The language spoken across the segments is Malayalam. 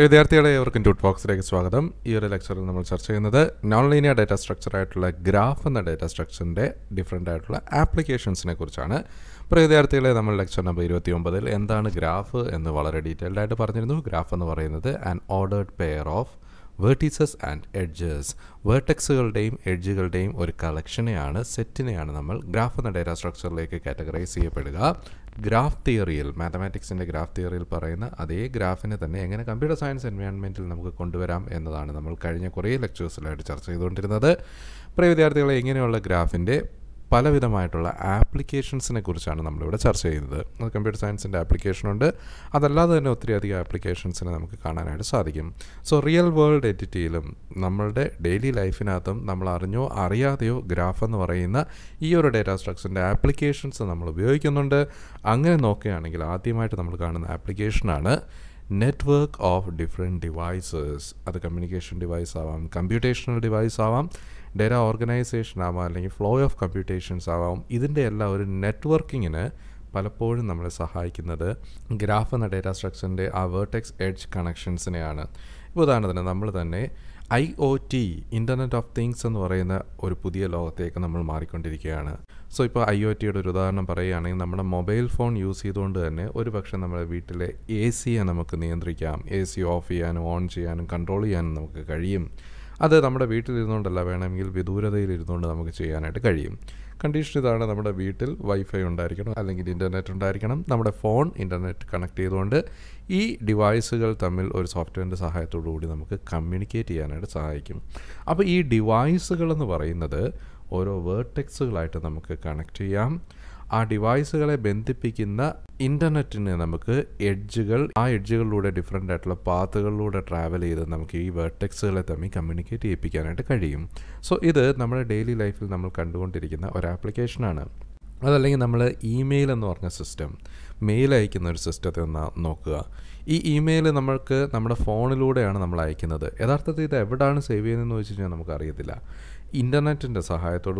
വിദ്യാർത്ഥികളെ ഇവർക്കും ട്യൂട്ട് ബോക്സിലേക്ക് സ്വാഗതം ഈ ഒരു ലെക്ചറിൽ നമ്മൾ ചർച്ച ചെയ്യുന്നത് നോൺ ലീനിയർ ഡേറ്റ സ്ട്രക്ചർ ആയിട്ടുള്ള ഗ്രാഫ് എന്ന ഡേറ്റ സ്ട്രക്ചറിൻ്റെ ഡിഫറെൻ്റ് ആയിട്ടുള്ള ആപ്ലിക്കേഷൻസിനെ കുറിച്ചാണ് പ്രിയ വിദ്യാർത്ഥികളെ നമ്മൾ ലെക്ചർ നമ്പർ ഇരുപത്തി ഒമ്പതിൽ എന്താണ് ഗ്രാഫ് എന്ന് വളരെ ഡീറ്റെയിൽഡായിട്ട് ആയിട്ട് പറഞ്ഞിരുന്നു ഗ്രാഫ് എന്ന് പറയുന്നത് an ordered pair of vertices and edges വേർട്ടെക്സുകളുടെയും എഡ്ജുകളുടെയും ഒരു കളക്ഷനെയാണ് സെറ്റിനെയാണ് നമ്മൾ ഗ്രാഫ് എന്ന ഡേറ്റ സ്ട്രക്ചറിലേക്ക് കാറ്റഗറൈസ് ചെയ്യപ്പെടുക ഗ്രാഫ് തിയറിയിൽ മാത്തമാറ്റിക്സിൻ്റെ ഗ്രാഫ് തിയറിയിൽ പറയുന്ന അതേ ഗ്രാഫിനെ തന്നെ എങ്ങനെ കമ്പ്യൂട്ടർ സയൻസ് എൻവയോൺമെൻറ്റിൽ നമുക്ക് കൊണ്ടുവരാം എന്നതാണ് നമ്മൾ കഴിഞ്ഞ കുറേ ലെക്ചേഴ്സിലായിട്ട് ചർച്ച ചെയ്തുകൊണ്ടിരുന്നത് പ്രിയ വിദ്യാർത്ഥികളെ ഇങ്ങനെയുള്ള ഗ്രാഫിൻ്റെ പലവിധമായിട്ടുള്ള ആപ്ലിക്കേഷൻസിനെ കുറിച്ചാണ് നമ്മളിവിടെ ചർച്ച ചെയ്യുന്നത് അത് കമ്പ്യൂട്ടർ സയൻസിൻ്റെ ആപ്ലിക്കേഷനുണ്ട് അതല്ലാതെ തന്നെ ഒത്തിരി അധികം ആപ്ലിക്കേഷൻസിനെ നമുക്ക് കാണാനായിട്ട് സാധിക്കും സോ റിയൽ വേൾഡ് എറ്റിറ്റിയിലും നമ്മളുടെ ഡെയിലി ലൈഫിനകത്തും നമ്മൾ അറിഞ്ഞോ അറിയാതെയോ ഗ്രാഫ് എന്ന് പറയുന്ന ഈ ഒരു ഡേറ്റാ സ്ട്രക്ചറിൻ്റെ ആപ്ലിക്കേഷൻസ് നമ്മൾ ഉപയോഗിക്കുന്നുണ്ട് അങ്ങനെ നോക്കുകയാണെങ്കിൽ ആദ്യമായിട്ട് നമ്മൾ കാണുന്ന ആപ്ലിക്കേഷനാണ് നെറ്റ്വർക്ക് ഓഫ് ഡിഫറെൻറ്റ് ഡിവൈസസ് അത് കമ്മ്യൂണിക്കേഷൻ ഡിവൈസ് ആവാം കമ്പ്യൂട്ടേഷണൽ ഡിവൈസ് ആവാം ഡേറ്റ ഓർഗനൈസേഷൻ ആവാം അല്ലെങ്കിൽ ഫ്ലോ ഓഫ് കമ്പ്യൂട്ടേഷൻസ് ആവാം ഇതിൻ്റെ എല്ലാം ഒരു നെറ്റ്വർക്കിങ്ങിന് പലപ്പോഴും നമ്മളെ സഹായിക്കുന്നത് ഗ്രാഫ് എന്ന ഡേറ്റാ സ്ട്രക്ചറിൻ്റെ ആ വേർട്ടെക്സ് എഡ്ജ് കണക്ഷൻസിനെയാണ് ഇപ്പോൾ ഉദാഹരണത്തിന് നമ്മൾ തന്നെ I O T internet of things എന്ന് പറയുന്ന ഒരു പുതിയ ലോകത്തേക്ക് നമ്മൾ മാറിക്കൊണ്ടിരിക്കുകയാണ് സോ ഇപ്പോൾ ഐ ഒ ടിയുടെ ഒരു ഉദാഹരണം പറയുകയാണെങ്കിൽ നമ്മുടെ മൊബൈൽ ഫോൺ യൂസ് ചെയ്തുകൊണ്ട് തന്നെ ഒരു പക്ഷേ നമ്മുടെ വീട്ടിലെ എ സിയെ നമുക്ക് നിയന്ത്രിക്കാം എ സി ഓഫ് ചെയ്യാനും ഓൺ ചെയ്യാനും കൺട്രോൾ ചെയ്യാനും നമുക്ക് കഴിയും അത് നമ്മുടെ വീട്ടിലിരുന്നുകൊണ്ടല്ല വേണമെങ്കിൽ വിദൂരതയിൽ ഇരുന്നുകൊണ്ട് നമുക്ക് ചെയ്യാനായിട്ട് കഴിയും കണ്ടീഷൻ ഇതാണ് നമ്മുടെ വീട്ടിൽ വൈഫൈ ഉണ്ടായിരിക്കണം അല്ലെങ്കിൽ ഇൻ്റർനെറ്റ് ഉണ്ടായിരിക്കണം നമ്മുടെ ഫോൺ ഇൻ്റർനെറ്റ് കണക്ട് ചെയ്തുകൊണ്ട് ഈ ഡിവൈസുകൾ തമ്മിൽ ഒരു സോഫ്റ്റ്വെയറിൻ്റെ സഹായത്തോടു കൂടി നമുക്ക് കമ്മ്യൂണിക്കേറ്റ് ചെയ്യാനായിട്ട് സഹായിക്കും അപ്പോൾ ഈ ഡിവൈസുകൾ എന്ന് പറയുന്നത് ഓരോ വേർട്ടെക്സുകളായിട്ട് നമുക്ക് കണക്ട് ചെയ്യാം ആ ഡിവൈസുകളെ ബന്ധിപ്പിക്കുന്ന ഇൻ്റർനെറ്റിന് നമുക്ക് എഡ്ജുകൾ ആ എഡ്ജുകളിലൂടെ ഡിഫറെൻ്റ് ആയിട്ടുള്ള പാത്തുകളിലൂടെ ട്രാവൽ ചെയ്ത് നമുക്ക് ഈ വേർട്ടെക്സുകളെ തമ്മിൽ കമ്മ്യൂണിക്കേറ്റ് ചെയ്യിപ്പിക്കാനായിട്ട് കഴിയും സോ ഇത് നമ്മുടെ ഡെയിലി ലൈഫിൽ നമ്മൾ കണ്ടുകൊണ്ടിരിക്കുന്ന ഒരു ആപ്ലിക്കേഷനാണ് അതല്ലെങ്കിൽ നമ്മൾ ഇമെയിൽ എന്ന് പറഞ്ഞ സിസ്റ്റം മെയിൽ അയക്കുന്ന ഒരു സിസ്റ്റത്തെ ഒന്ന് നോക്കുക ഈ ഇമെയിൽ നമ്മൾക്ക് നമ്മുടെ ഫോണിലൂടെയാണ് നമ്മൾ അയക്കുന്നത് യഥാർത്ഥത്തിൽ ഇത് എവിടെയാണ് സേവ് ചെയ്യുന്നതെന്ന് വെച്ച് കഴിഞ്ഞാൽ നമുക്കറിയത്തില്ല ഇൻ്റർനെറ്റിൻ്റെ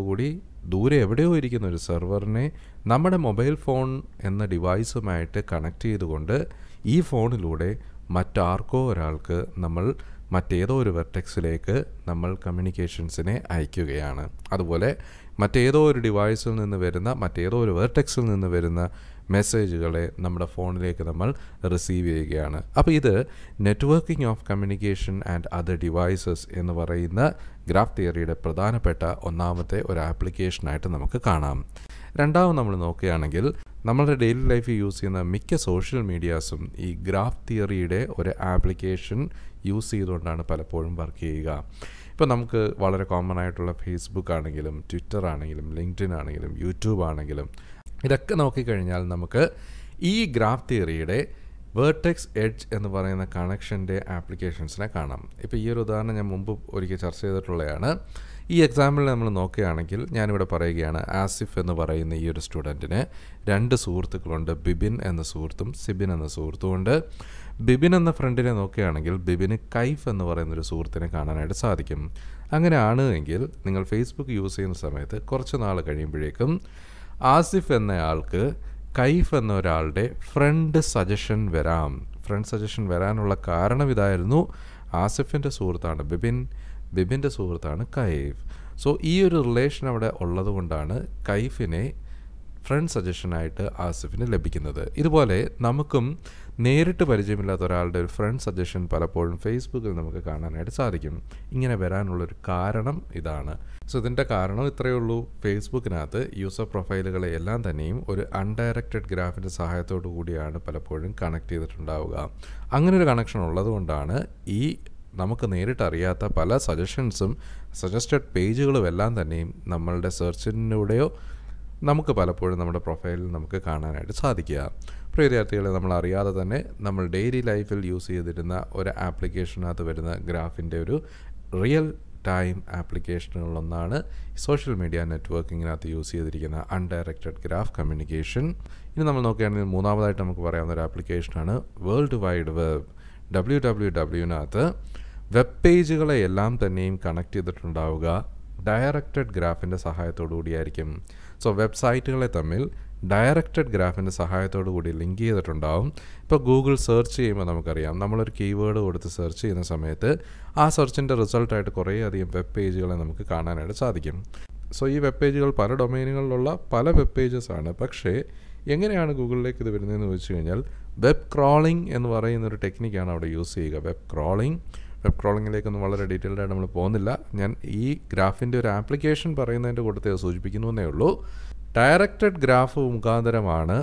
കൂടി ദൂരെ എവിടെയോ ഇരിക്കുന്ന ഒരു സെർവറിനെ നമ്മുടെ മൊബൈൽ ഫോൺ എന്ന ഡിവൈസുമായിട്ട് കണക്ട് ചെയ്തുകൊണ്ട് ഈ ഫോണിലൂടെ മറ്റാർക്കോ ഒരാൾക്ക് നമ്മൾ മറ്റേതോ ഒരു വെർട്ടെക്സിലേക്ക് നമ്മൾ കമ്മ്യൂണിക്കേഷൻസിനെ അയക്കുകയാണ് അതുപോലെ മറ്റേതോ ഒരു ഡിവൈസിൽ നിന്ന് വരുന്ന മറ്റേതോ ഒരു വെർട്ടെക്സിൽ നിന്ന് വരുന്ന മെസ്സേജുകളെ നമ്മുടെ ഫോണിലേക്ക് നമ്മൾ റിസീവ് ചെയ്യുകയാണ് അപ്പോൾ ഇത് networking of communication and other devices എന്ന് പറയുന്ന ഗ്രാഫ് തിയറിയുടെ പ്രധാനപ്പെട്ട ഒന്നാമത്തെ ഒരു ആപ്ലിക്കേഷനായിട്ട് നമുക്ക് കാണാം രണ്ടാമത് നമ്മൾ നോക്കുകയാണെങ്കിൽ നമ്മളുടെ ഡെയിലി ലൈഫിൽ യൂസ് ചെയ്യുന്ന മിക്ക സോഷ്യൽ മീഡിയാസും ഈ ഗ്രാഫ് തിയറിയുടെ ഒരു ആപ്ലിക്കേഷൻ യൂസ് ചെയ്തുകൊണ്ടാണ് പലപ്പോഴും വർക്ക് ചെയ്യുക ഇപ്പോൾ നമുക്ക് വളരെ കോമൺ ആയിട്ടുള്ള ഫേസ്ബുക്ക് ആണെങ്കിലും ട്വിറ്റർ ആണെങ്കിലും ലിങ്ക്ഡിൻ ആണെങ്കിലും യൂട്യൂബ് ആണെങ്കിലും ഇതൊക്കെ നോക്കിക്കഴിഞ്ഞാൽ നമുക്ക് ഈ ഗ്രാഫ് തിയറിയുടെ വേർട്ടെക്സ് എഡ്ജ് എന്ന് പറയുന്ന കണക്ഷൻ്റെ ആപ്ലിക്കേഷൻസിനെ കാണാം ഇപ്പോൾ ഈ ഒരു ഉദാഹരണം ഞാൻ മുമ്പ് ഒരിക്കൽ ചർച്ച ചെയ്തിട്ടുള്ളതാണ് ഈ എക്സാമ്പിളിൽ നമ്മൾ നോക്കുകയാണെങ്കിൽ ഞാനിവിടെ പറയുകയാണ് ആസിഫ് എന്ന് പറയുന്ന ഈ ഒരു സ്റ്റുഡൻറ്റിന് രണ്ട് സുഹൃത്തുക്കളുണ്ട് ബിബിൻ എന്ന സുഹൃത്തും സിബിൻ എന്ന സുഹൃത്തും ഉണ്ട് ബിബിൻ എന്ന ഫ്രണ്ടിനെ നോക്കുകയാണെങ്കിൽ ബിബിന് കൈഫ് എന്ന് പറയുന്നൊരു സുഹൃത്തിനെ കാണാനായിട്ട് സാധിക്കും അങ്ങനെയാണ് എങ്കിൽ നിങ്ങൾ ഫേസ്ബുക്ക് യൂസ് ചെയ്യുന്ന സമയത്ത് കുറച്ച് നാൾ കഴിയുമ്പോഴേക്കും ആസിഫ് എന്നയാൾക്ക് കൈഫ് എന്നൊരാളുടെ ഫ്രണ്ട് സജഷൻ വരാം ഫ്രണ്ട് സജഷൻ വരാനുള്ള കാരണം ഇതായിരുന്നു ആസിഫിൻ്റെ സുഹൃത്താണ് ബിബിൻ ബിബിൻ്റെ സുഹൃത്താണ് കൈഫ് സോ ഈ ഒരു റിലേഷൻ അവിടെ ഉള്ളതുകൊണ്ടാണ് കൈഫിനെ ഫ്രണ്ട് സജഷനായിട്ട് ആസിഫിന് ലഭിക്കുന്നത് ഇതുപോലെ നമുക്കും നേരിട്ട് പരിചയമില്ലാത്ത ഒരാളുടെ ഒരു ഫ്രണ്ട് സജഷൻ പലപ്പോഴും ഫേസ്ബുക്കിൽ നമുക്ക് കാണാനായിട്ട് സാധിക്കും ഇങ്ങനെ വരാനുള്ളൊരു കാരണം ഇതാണ് സോ ഇതിൻ്റെ കാരണം ഇത്രയേ ഉള്ളൂ ഫേസ്ബുക്കിനകത്ത് യൂസർ പ്രൊഫൈലുകളെ എല്ലാം തന്നെയും ഒരു അൺഡയറക്റ്റഡ് ഗ്രാഫിൻ്റെ സഹായത്തോടു കൂടിയാണ് പലപ്പോഴും കണക്ട് ചെയ്തിട്ടുണ്ടാവുക അങ്ങനെ ഒരു കണക്ഷൻ ഉള്ളതുകൊണ്ടാണ് ഈ നമുക്ക് നേരിട്ടറിയാത്ത പല സജഷൻസും സജസ്റ്റഡ് പേജുകളുമെല്ലാം തന്നെയും നമ്മളുടെ സെർച്ചിനൂടെയോ നമുക്ക് പലപ്പോഴും നമ്മുടെ പ്രൊഫൈലിൽ നമുക്ക് കാണാനായിട്ട് സാധിക്കുക പ്രിയ വിദ്യാർത്ഥികളെ നമ്മൾ അറിയാതെ തന്നെ നമ്മൾ ഡെയിലി ലൈഫിൽ യൂസ് ചെയ്തിരുന്ന ഒരു ആപ്ലിക്കേഷനകത്ത് വരുന്ന ഗ്രാഫിൻ്റെ ഒരു റിയൽ ടൈം ആപ്ലിക്കേഷനുകളൊന്നാണ് സോഷ്യൽ മീഡിയ നെറ്റ്വർക്കിങ്ങിനകത്ത് യൂസ് ചെയ്തിരിക്കുന്ന അൺഡയറക്റ്റഡ് ഗ്രാഫ് കമ്മ്യൂണിക്കേഷൻ ഇനി നമ്മൾ നോക്കുകയാണെങ്കിൽ മൂന്നാമതായിട്ട് നമുക്ക് പറയാവുന്ന ഒരു ആപ്ലിക്കേഷനാണ് world wide web W W ഡബ്ല്യുവിനകത്ത് വെബ് പേജുകളെ എല്ലാം തന്നെയും കണക്ട് ചെയ്തിട്ടുണ്ടാവുക ഡയറക്റ്റഡ് ഗ്രാഫിൻ്റെ സഹായത്തോടു കൂടിയായിരിക്കും സോ വെബ്സൈറ്റുകളെ തമ്മിൽ ഡയറക്റ്റഡ് ഗ്രാഫിൻ്റെ സഹായത്തോടു കൂടി ലിങ്ക് ചെയ്തിട്ടുണ്ടാവും ഇപ്പോൾ ഗൂഗിൾ സെർച്ച് ചെയ്യുമ്പോൾ നമുക്കറിയാം നമ്മളൊരു കീവേഡ് കൊടുത്ത് സെർച്ച് ചെയ്യുന്ന സമയത്ത് ആ സെർച്ചിൻ്റെ റിസൾട്ടായിട്ട് കുറേയധികം വെബ് പേജുകളെ നമുക്ക് കാണാനായിട്ട് സാധിക്കും സോ ഈ വെബ് പേജുകൾ പല ഡൊമൈനുകളിലുള്ള പല വെബ് ആണ് പക്ഷേ എങ്ങനെയാണ് ഗൂഗിളിലേക്ക് ഇത് വരുന്നതെന്ന് ചോദിച്ചു കഴിഞ്ഞാൽ വെബ് ക്രോളിംഗ് എന്ന് പറയുന്നൊരു ടെക്നിക്കാണ് അവിടെ യൂസ് ചെയ്യുക വെബ് ക്രോളിംഗ് വെബ് ക്രോളിങ്ങിലേക്കൊന്നും വളരെ ഡീറ്റെയിൽഡ് ആയിട്ട് നമ്മൾ പോകുന്നില്ല ഞാൻ ഈ ഗ്രാഫിൻ്റെ ഒരു ആപ്ലിക്കേഷൻ പറയുന്നതിൻ്റെ കൂട്ടത്തിൽ സൂചിപ്പിക്കുന്നു എന്നേ ഉള്ളൂ ഡയറക്റ്റഡ് ഗ്രാഫ് മുഖാന്തരമാണ്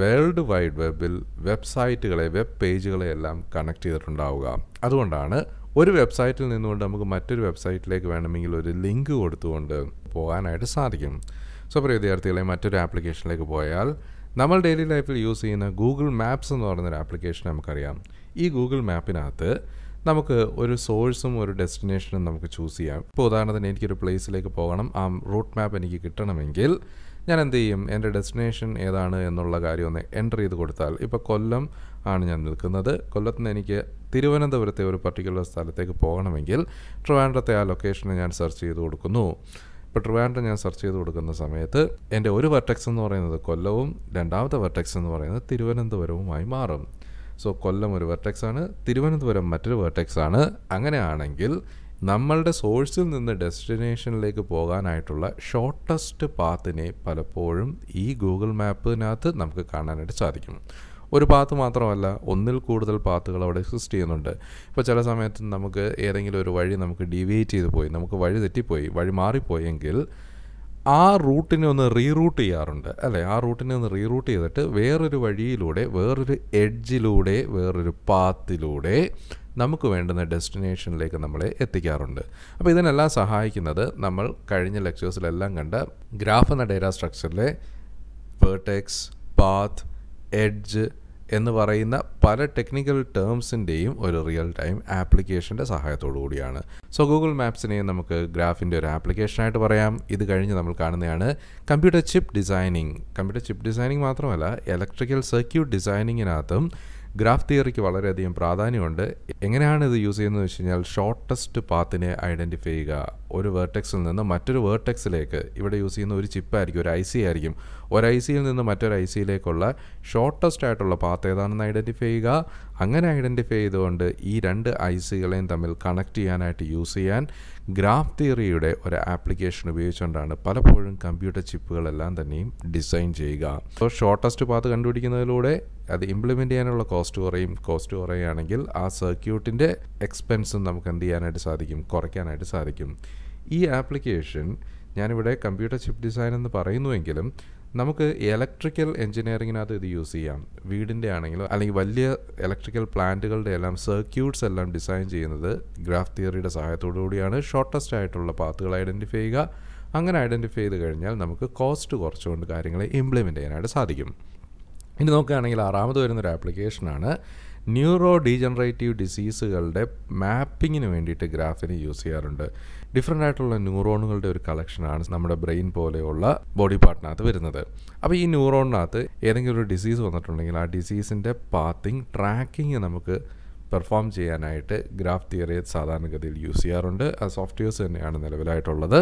വേൾഡ് വൈഡ് വെബിൽ വെബ്സൈറ്റുകളെ വെബ് പേജുകളെ എല്ലാം കണക്ട് ചെയ്തിട്ടുണ്ടാവുക അതുകൊണ്ടാണ് ഒരു വെബ്സൈറ്റിൽ നിന്നുകൊണ്ട് നമുക്ക് മറ്റൊരു വെബ്സൈറ്റിലേക്ക് വേണമെങ്കിൽ ഒരു ലിങ്ക് കൊടുത്തുകൊണ്ട് പോകാനായിട്ട് സാധിക്കും സോ പ്രിയ വിദ്യാർത്ഥികളെ മറ്റൊരു ആപ്ലിക്കേഷനിലേക്ക് പോയാൽ നമ്മൾ ഡെയിലി ലൈഫിൽ യൂസ് ചെയ്യുന്ന ഗൂഗിൾ മാപ്സ് എന്ന് പറയുന്നൊരു ആപ്ലിക്കേഷൻ നമുക്കറിയാം ഈ ഗൂഗിൾ മാപ്പിനകത്ത് നമുക്ക് ഒരു സോഴ്സും ഒരു ഡെസ്റ്റിനേഷനും നമുക്ക് ചൂസ് ചെയ്യാം ഇപ്പോൾ ഉദാഹരണത്തിന് എനിക്കൊരു പ്ലേസിലേക്ക് പോകണം ആ റൂട്ട് മാപ്പ് എനിക്ക് കിട്ടണമെങ്കിൽ ഞാൻ എന്ത് ചെയ്യും എൻ്റെ ഡെസ്റ്റിനേഷൻ ഏതാണ് എന്നുള്ള കാര്യം ഒന്ന് എൻ്റർ ചെയ്ത് കൊടുത്താൽ ഇപ്പോൾ കൊല്ലം ആണ് ഞാൻ നിൽക്കുന്നത് കൊല്ലത്ത് എനിക്ക് തിരുവനന്തപുരത്തെ ഒരു പർട്ടിക്കുലർ സ്ഥലത്തേക്ക് പോകണമെങ്കിൽ ട്രിവാൻഡ്രത്തെ ആ ലൊക്കേഷനെ ഞാൻ സെർച്ച് ചെയ്ത് കൊടുക്കുന്നു ഇപ്പോൾ ട്രിവാൻഡ്രം ഞാൻ സെർച്ച് ചെയ്ത് കൊടുക്കുന്ന സമയത്ത് എൻ്റെ ഒരു വെർട്ടെക്സ് എന്ന് പറയുന്നത് കൊല്ലവും രണ്ടാമത്തെ വെർട്ടെക്സ് എന്ന് പറയുന്നത് തിരുവനന്തപുരവുമായി മാറും സോ കൊല്ലം ഒരു വെർട്ടെക്സ് ആണ് തിരുവനന്തപുരം മറ്റൊരു വെർട്ടെക്സ് ആണ് അങ്ങനെയാണെങ്കിൽ നമ്മളുടെ സോഴ്സിൽ നിന്ന് ഡെസ്റ്റിനേഷനിലേക്ക് പോകാനായിട്ടുള്ള ഷോർട്ടസ്റ്റ് പാത്തിനെ പലപ്പോഴും ഈ ഗൂഗിൾ മാപ്പിനകത്ത് നമുക്ക് കാണാനായിട്ട് സാധിക്കും ഒരു പാത്ത് മാത്രമല്ല ഒന്നിൽ കൂടുതൽ പാത്തുകൾ അവിടെ എക്സിസ്റ്റ് ചെയ്യുന്നുണ്ട് ഇപ്പോൾ ചില സമയത്ത് നമുക്ക് ഏതെങ്കിലും ഒരു വഴി നമുക്ക് ഡീവിയേറ്റ് ചെയ്ത് പോയി നമുക്ക് വഴി തെറ്റിപ്പോയി വഴി മാറിപ്പോയെങ്കിൽ ആ റൂട്ടിനെ ഒന്ന് റീറൂട്ട് ചെയ്യാറുണ്ട് അല്ലേ ആ റൂട്ടിനെ ഒന്ന് റീറൂട്ട് ചെയ്തിട്ട് വേറൊരു വഴിയിലൂടെ വേറൊരു എഡ്ജിലൂടെ വേറൊരു പാത്തിലൂടെ നമുക്ക് വേണ്ടുന്ന ഡെസ്റ്റിനേഷനിലേക്ക് നമ്മളെ എത്തിക്കാറുണ്ട് അപ്പോൾ ഇതിനെല്ലാം സഹായിക്കുന്നത് നമ്മൾ കഴിഞ്ഞ ലെക്ചേഴ്സിലെല്ലാം കണ്ട ഗ്രാഫ് എന്ന ഡേറ്റ സ്ട്രക്ചറിലെ വേർടെക്സ് പാത്ത് എഡ്ജ് എന്ന് പറയുന്ന പല ടെക്നിക്കൽ ടേംസിൻ്റെയും ഒരു റിയൽ ടൈം ആപ്ലിക്കേഷൻ്റെ സഹായത്തോടു കൂടിയാണ് സോ ഗൂഗിൾ മാപ്സിനെ നമുക്ക് ഗ്രാഫിൻ്റെ ഒരു ആപ്ലിക്കേഷനായിട്ട് പറയാം ഇത് കഴിഞ്ഞ് നമ്മൾ കാണുന്നതാണ് computer chip designing computer chip designing മാത്രമല്ല ഇലക്ട്രിക്കൽ സർക്യൂട്ട് ഡിസൈനിങ്ങിനകത്തും ഗ്രാഫ് തിയറിക്ക് വളരെയധികം പ്രാധാന്യമുണ്ട് എങ്ങനെയാണ് ഇത് യൂസ് ചെയ്യുന്നത് വെച്ച് കഴിഞ്ഞാൽ ഷോർട്ടസ്റ്റ് പാത്തിനെ ഐഡൻറ്റിഫൈ ചെയ്യുക ഒരു വേർട്ടെക്സിൽ നിന്ന് മറ്റൊരു വേർട്ടെക്സിലേക്ക് ഇവിടെ യൂസ് ചെയ്യുന്ന ഒരു ചിപ്പായിരിക്കും ഒരു ഐ സി ആയിരിക്കും ഒരു ഐ സിയിൽ നിന്ന് മറ്റൊരു ഐ സിയിലേക്കുള്ള ഷോർട്ടസ്റ്റ് ആയിട്ടുള്ള പാത്ത് ഏതാണെന്ന് ഐഡൻറ്റിഫൈ ചെയ്യുക അങ്ങനെ ഐഡൻറ്റിഫൈ ചെയ്തുകൊണ്ട് ഈ രണ്ട് ഐ സികളെയും തമ്മിൽ കണക്ട് ചെയ്യാനായിട്ട് യൂസ് ചെയ്യാൻ ഗ്രാഫ് തിയറിയുടെ ഒരു ആപ്ലിക്കേഷൻ ഉപയോഗിച്ചുകൊണ്ടാണ് പലപ്പോഴും കമ്പ്യൂട്ടർ ചിപ്പുകളെല്ലാം തന്നെയും ഡിസൈൻ ചെയ്യുക സോ ഷോർട്ടസ്റ്റ് പാത്ത് കണ്ടുപിടിക്കുന്നതിലൂടെ അത് ഇംപ്ലിമെൻ്റ് ചെയ്യാനുള്ള കോസ്റ്റ് കുറയും കോസ്റ്റ് കുറയുകയാണെങ്കിൽ ആ സർക്യൂട്ടിൻ്റെ എക്സ്പെൻസും നമുക്ക് എന്ത് ചെയ്യാനായിട്ട് സാധിക്കും കുറയ്ക്കാനായിട്ട് സാധിക്കും ഈ ആപ്ലിക്കേഷൻ ഞാനിവിടെ കമ്പ്യൂട്ടർ ചിപ്പ് ഡിസൈൻ എന്ന് പറയുന്നുവെങ്കിലും നമുക്ക് ഇലക്ട്രിക്കൽ എഞ്ചിനീയറിങ്ങിനകത്ത് ഇത് യൂസ് ചെയ്യാം വീടിൻ്റെ ആണെങ്കിലും അല്ലെങ്കിൽ വലിയ ഇലക്ട്രിക്കൽ പ്ലാന്റുകളുടെ എല്ലാം സർക്യൂട്ട്സ് എല്ലാം ഡിസൈൻ ചെയ്യുന്നത് ഗ്രാഫ് തിയറിയുടെ സഹായത്തോടു കൂടിയാണ് ഷോർട്ടസ്റ്റ് ആയിട്ടുള്ള പാത്തുകൾ ഐഡൻറ്റിഫൈ ചെയ്യുക അങ്ങനെ ഐഡൻറ്റിഫൈ ചെയ്ത് കഴിഞ്ഞാൽ നമുക്ക് കോസ്റ്റ് കുറച്ചുകൊണ്ട് കാര്യങ്ങളെ ഇംപ്ലിമെൻ്റ് ചെയ്യാനായിട്ട് സാധിക്കും ഇനി നോക്കുകയാണെങ്കിൽ ആറാമത് വരുന്നൊരു ആപ്ലിക്കേഷനാണ് ന്യൂറോ ഡീജനറേറ്റീവ് ഡിസീസുകളുടെ മാപ്പിങ്ങിന് വേണ്ടിയിട്ട് ഗ്രാഫിനെ യൂസ് ചെയ്യാറുണ്ട് ഡിഫറെൻ്റ് ആയിട്ടുള്ള ന്യൂറോണുകളുടെ ഒരു കളക്ഷനാണ് നമ്മുടെ ബ്രെയിൻ പോലെയുള്ള ബോഡി പാർട്ടിനകത്ത് വരുന്നത് അപ്പോൾ ഈ ന്യൂറോണിനകത്ത് ഏതെങ്കിലും ഒരു ഡിസീസ് വന്നിട്ടുണ്ടെങ്കിൽ ആ ഡിസീസിൻ്റെ പാത്തിങ് ട്രാക്കിങ് നമുക്ക് പെർഫോം ചെയ്യാനായിട്ട് ഗ്രാഫ് തിയറി സാധാരണഗതിയിൽ യൂസ് ചെയ്യാറുണ്ട് ആ സോഫ്റ്റ്വെയർസ് തന്നെയാണ് നിലവിലായിട്ടുള്ളത്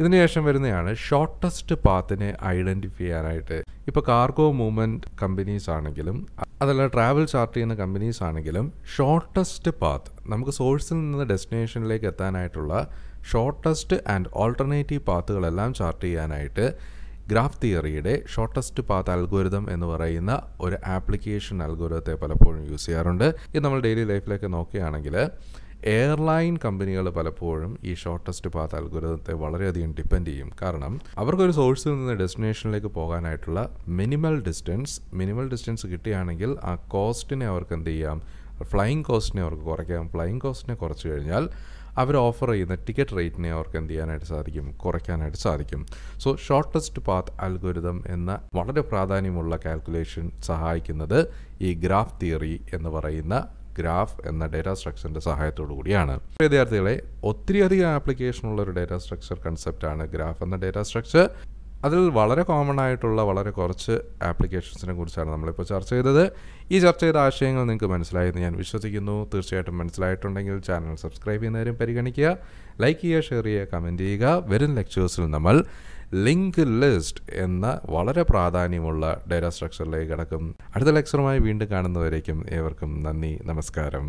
ഇതിനുശേഷം വരുന്നതാണ് ഷോർട്ടസ്റ്റ് പാത്തിനെ ഐഡൻറ്റിഫൈ ചെയ്യാനായിട്ട് ഇപ്പോൾ കാർഗോ മൂവ്മെൻറ്റ് കമ്പനീസ് ആണെങ്കിലും അതല്ല ട്രാവൽ ചാർട്ട് ചെയ്യുന്ന കമ്പനീസ് ആണെങ്കിലും ഷോർട്ടസ്റ്റ് പാത്ത് നമുക്ക് സോഴ്സിൽ നിന്ന് ഡെസ്റ്റിനേഷനിലേക്ക് എത്താനായിട്ടുള്ള ഷോർട്ടസ്റ്റ് ആൻഡ് ഓൾട്ടർനേറ്റീവ് പാത്തുകളെല്ലാം ചാർട്ട് ചെയ്യാനായിട്ട് ഗ്രാഫ് തിയറിയുടെ ഷോർട്ടസ്റ്റ് പാത്ത് അൽഗോരിതം എന്ന് പറയുന്ന ഒരു ആപ്ലിക്കേഷൻ അൽഗോരിതത്തെ പലപ്പോഴും യൂസ് ചെയ്യാറുണ്ട് ഇത് നമ്മൾ ഡെയിലി ലൈഫിലേക്ക് നോക്കുകയാണെങ്കിൽ എയർലൈൻ കമ്പനികൾ പലപ്പോഴും ഈ ഷോർട്ടസ്റ്റ് പാത്ത് അൽഗുരത്തെ വളരെയധികം ഡിപ്പെൻഡ് ചെയ്യും കാരണം അവർക്കൊരു സോഴ്സിൽ നിന്ന് ഡെസ്റ്റിനേഷനിലേക്ക് പോകാനായിട്ടുള്ള മിനിമൽ ഡിസ്റ്റൻസ് മിനിമൽ ഡിസ്റ്റൻസ് കിട്ടിയാണെങ്കിൽ ആ കോസ്റ്റിനെ അവർക്ക് എന്ത് ചെയ്യാം ഫ്ലൈയിങ് കോസ്റ്റിനെ അവർക്ക് കുറയ്ക്കാം ഫ്ലൈയിങ് കോസ്റ്റിനെ കുറച്ച് കഴിഞ്ഞാൽ അവർ ഓഫർ ചെയ്യുന്ന ടിക്കറ്റ് റേറ്റിനെ അവർക്ക് എന്ത് ചെയ്യാനായിട്ട് സാധിക്കും കുറയ്ക്കാനായിട്ട് സാധിക്കും സോ ഷോർട്ടസ്റ്റ് പാത്ത് അൽഗോരിതം എന്ന വളരെ പ്രാധാന്യമുള്ള കാൽക്കുലേഷൻ സഹായിക്കുന്നത് ഈ ഗ്രാഫ് തിയറി എന്ന് പറയുന്ന ഗ്രാഫ് എന്ന ഡേറ്റാ സ്ട്രക്ചറിൻ്റെ സഹായത്തോടു കൂടിയാണ് വിദ്യാർത്ഥികളെ ആപ്ലിക്കേഷൻ ആപ്ലിക്കേഷനുള്ള ഒരു ഡേറ്റാ സ്ട്രക്ചർ കൺസെപ്റ്റാണ് ഗ്രാഫ് എന്ന ഡേറ്റാ സ്ട്രക്ചർ അതിൽ വളരെ കോമൺ ആയിട്ടുള്ള വളരെ കുറച്ച് ആപ്ലിക്കേഷൻസിനെ കുറിച്ചാണ് നമ്മളിപ്പോൾ ചർച്ച ചെയ്തത് ഈ ചർച്ച ചെയ്ത ആശയങ്ങൾ നിങ്ങൾക്ക് മനസ്സിലായെന്ന് ഞാൻ വിശ്വസിക്കുന്നു തീർച്ചയായിട്ടും മനസ്സിലായിട്ടുണ്ടെങ്കിൽ ചാനൽ സബ്സ്ക്രൈബ് ചെയ്യുന്നവരും പരിഗണിക്കുക ലൈക്ക് ചെയ്യുക ഷെയർ ചെയ്യുക കമൻറ്റ് ചെയ്യുക വരും ലെക്ചേഴ്സിൽ നമ്മൾ ലിങ്ക് ലിസ്റ്റ് എന്ന വളരെ പ്രാധാന്യമുള്ള ഡേറ്റാ സ്ട്രക്ചറിലേക്ക് കിടക്കും അടുത്ത ലെക്ചറുമായി വീണ്ടും കാണുന്നവരേക്കും ഏവർക്കും നന്ദി നമസ്കാരം